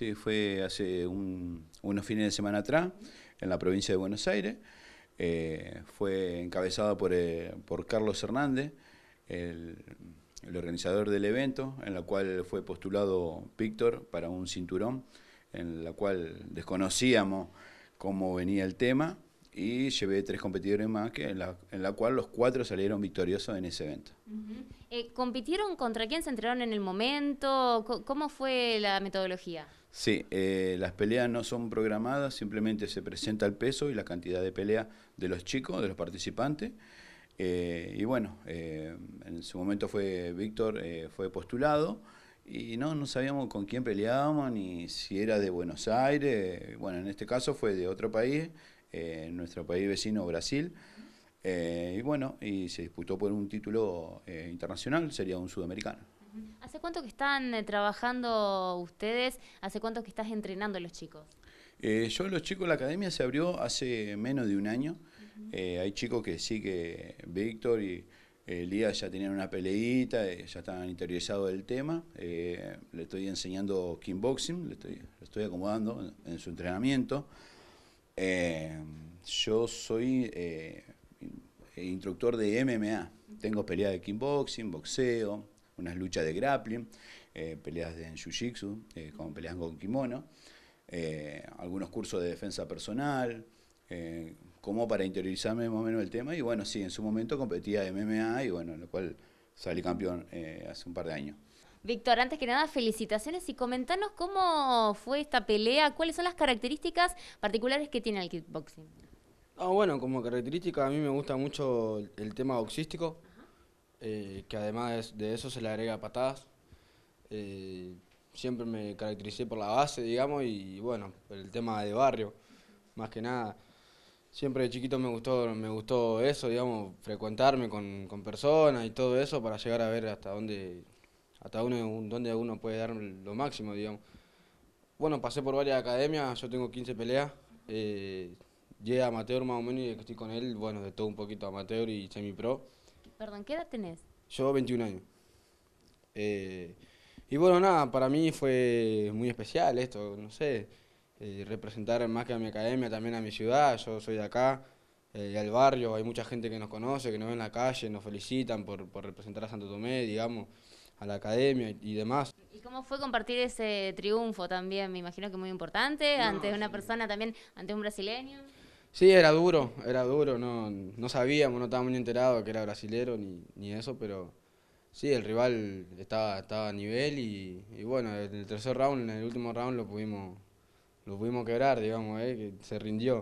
Sí, fue hace un, unos fines de semana atrás, en la provincia de Buenos Aires. Eh, fue encabezada eh, por, Carlos Hernández, el, el, organizador del evento, en la cual fue postulado Víctor para un cinturón, en la cual desconocíamos cómo venía el tema y llevé tres competidores más, que en, la, en la cual los cuatro salieron victoriosos en ese evento. Eh, ¿Compitieron contra quién? ¿Se entraron en el momento? ¿Cómo fue la metodología? Sí, eh, las peleas no son programadas, simplemente se presenta el peso y la cantidad de pelea de los chicos, de los participantes. Eh, y bueno, en su momento fue Víctor, fue postulado y no, no sabíamos con quién peleábamos ni si era de Buenos Aires. Bueno, en este caso fue de otro país eh, en nuestro país vecino Brasil. Eh, y bueno, y se disputó por un título eh, internacional, sería un sudamericano. ¿Hace cuánto que están trabajando ustedes? ¿Hace cuánto que estás entrenando a los chicos? yo los chicos, la academia se abrió hace menos de un año. hay chicos que sí que Víctor y Elías ya tenían una peleita, ya estaban interesados del tema. le estoy enseñando kickboxing, le estoy, acomodando en su entrenamiento. Eh, yo soy eh, instructor de MMA. Tengo peleas de kickboxing, boxeo, unas luchas de grappling, eh, peleas de jiu-jitsu, como peleas con kimono, algunos cursos de defensa personal, como para interiorizarme más o menos el tema. Y bueno, sí, en su momento competía MMA y bueno, lo cual salí campeón hace un par de años. Víctor, antes que nada, felicitaciones y comentanos cómo fue esta pelea, cuáles son las características particulares que tiene el kickboxing. Ah, bueno, como característica a mí me gusta mucho el tema boxístico, eh, que además de eso se le agrega patadas. Eh, siempre me caractericé por la base, digamos, y bueno, el tema de barrio, más que nada. Siempre de chiquito me gustó, me gustó eso, digamos, frecuentarme con personas y todo eso para llegar a ver hasta dónde hasta uno donde uno puede dar lo máximo, digamos. Bueno, pasé por varias academias, yo tengo 15 peleas. Eh, llegué a amateur más o menos y estoy con él, bueno, de todo un poquito amateur y semi-pro. Perdón, ¿qué edad tenés? Yo 21 años. Eh, y bueno, nada, para mí fue muy especial esto, no sé, eh, representar más que a mi academia, también a mi ciudad, yo soy de acá, eh, al barrio, hay mucha gente que nos conoce, que nos ve en la calle, nos felicitan por, por representar a Santo Tomé, digamos a la academia y demás. ¿Y cómo fue compartir ese triunfo también? Me imagino que muy importante, ante una persona también, ante un brasileño. Sí, era duro, era duro, no, no sabíamos, no estábamos ni enterados que era brasilero ni, eso, pero sí, el rival estaba, estaba a nivel y, bueno, en el tercer round, en el último round lo pudimos, lo pudimos quebrar, digamos, eh, que se rindió.